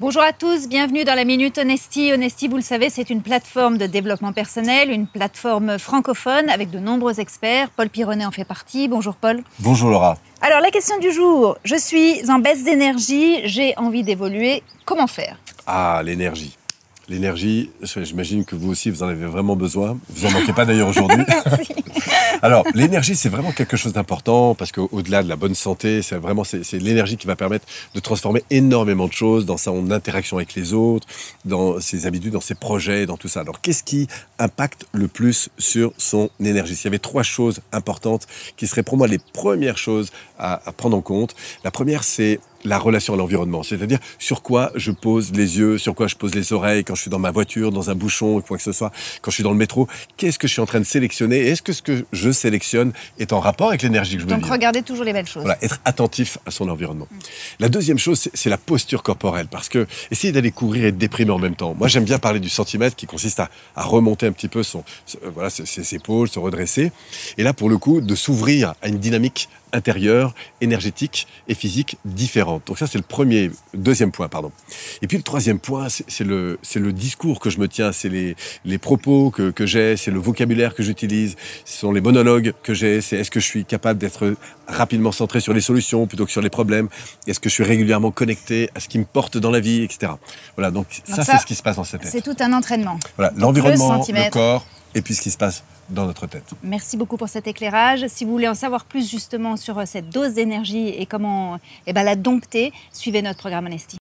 Bonjour à tous, bienvenue dans la Minute Honesty. Honesty, vous le savez, c'est une plateforme de développement personnel, une plateforme francophone avec de nombreux experts. Paul Pironnet en fait partie. Bonjour Paul. Bonjour Laura. Alors la question du jour, je suis en baisse d'énergie, j'ai envie d'évoluer, comment faire Ah, l'énergie l'énergie, j'imagine que vous aussi, vous en avez vraiment besoin. Vous en manquez pas d'ailleurs aujourd'hui. Alors, l'énergie, c'est vraiment quelque chose d'important parce qu'au-delà de la bonne santé, c'est vraiment c'est l'énergie qui va permettre de transformer énormément de choses dans son interaction avec les autres, dans ses habitudes, dans ses projets, dans tout ça. Alors, qu'est-ce qui impacte le plus sur son énergie S'il y avait trois choses importantes qui seraient pour moi les premières choses à prendre en compte, la première, c'est la relation à l'environnement, c'est-à-dire sur quoi je pose les yeux, sur quoi je pose les oreilles quand je suis dans ma voiture, dans un bouchon, quoi que ce soit, quand je suis dans le métro, qu'est-ce que je suis en train de sélectionner et est-ce que ce que je sélectionne est en rapport avec l'énergie que je veux Donc regarder toujours les belles choses. Voilà, être attentif à son environnement. La deuxième chose, c'est la posture corporelle, parce que essayer d'aller courir et de déprimer en même temps. Moi, j'aime bien parler du centimètre qui consiste à, remonter un petit peu son, euh, voilà, ses, ses épaules, se redresser. Et là, pour le coup, de s'ouvrir à une dynamique intérieure, énergétique et physique différente. Donc ça, c'est le premier, deuxième point, pardon. Et puis le troisième point, c'est le, c'est le discours que je me tiens, c'est les, les propos que, que j'ai, c'est le vocabulaire que j'utilise, ce sont les monologues que j'ai, c'est est-ce que je suis capable d'être rapidement centré sur les solutions plutôt que sur les problèmes, est-ce que je suis régulièrement connecté à ce qui me porte dans la vie, etc. Voilà, donc, ça, c'est ce qui se passe dans cette tête. C'est tout un entraînement. Voilà, l'environnement, le corps, et puis ce qui se passe dans notre tête. Merci beaucoup pour cet éclairage. Si vous voulez en savoir plus justement sur euh, cette dose d'énergie et comment eh ben, la dompter, suivez notre programme Anesti.